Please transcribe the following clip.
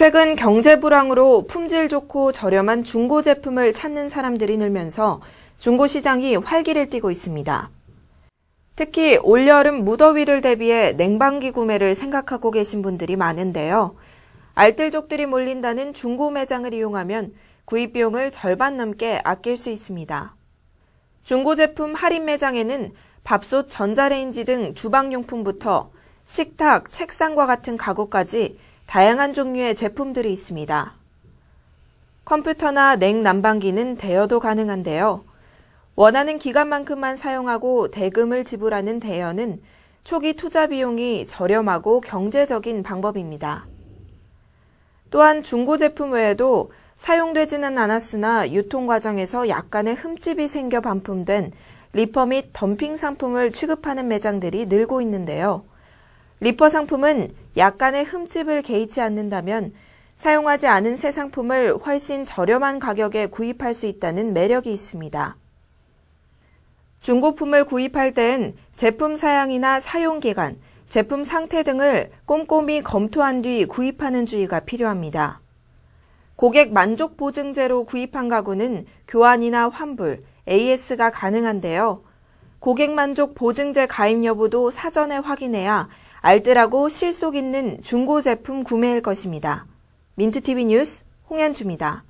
최근 경제 불황으로 품질 좋고 저렴한 중고 제품을 찾는 사람들이 늘면서 중고 시장이 활기를 띠고 있습니다. 특히 올여름 무더위를 대비해 냉방기 구매를 생각하고 계신 분들이 많은데요. 알뜰족들이 몰린다는 중고 매장을 이용하면 구입 비용을 절반 넘게 아낄 수 있습니다. 중고 제품 할인 매장에는 밥솥 전자레인지 등 주방용품부터 식탁, 책상과 같은 가구까지 다양한 종류의 제품들이 있습니다. 컴퓨터나 냉난방기는 대여도 가능한데요. 원하는 기간만큼만 사용하고 대금을 지불하는 대여는 초기 투자 비용이 저렴하고 경제적인 방법입니다. 또한 중고 제품 외에도 사용되지는 않았으나 유통 과정에서 약간의 흠집이 생겨 반품된 리퍼 및 덤핑 상품을 취급하는 매장들이 늘고 있는데요. 리퍼 상품은 약간의 흠집을 개의치 않는다면 사용하지 않은 새 상품을 훨씬 저렴한 가격에 구입할 수 있다는 매력이 있습니다. 중고품을 구입할 땐 제품 사양이나 사용기간, 제품 상태 등을 꼼꼼히 검토한 뒤 구입하는 주의가 필요합니다. 고객 만족 보증제로 구입한 가구는 교환이나 환불, AS가 가능한데요. 고객 만족 보증제 가입 여부도 사전에 확인해야 알뜰하고 실속 있는 중고 제품 구매일 것입니다. 민트TV 뉴스 홍현주입니다.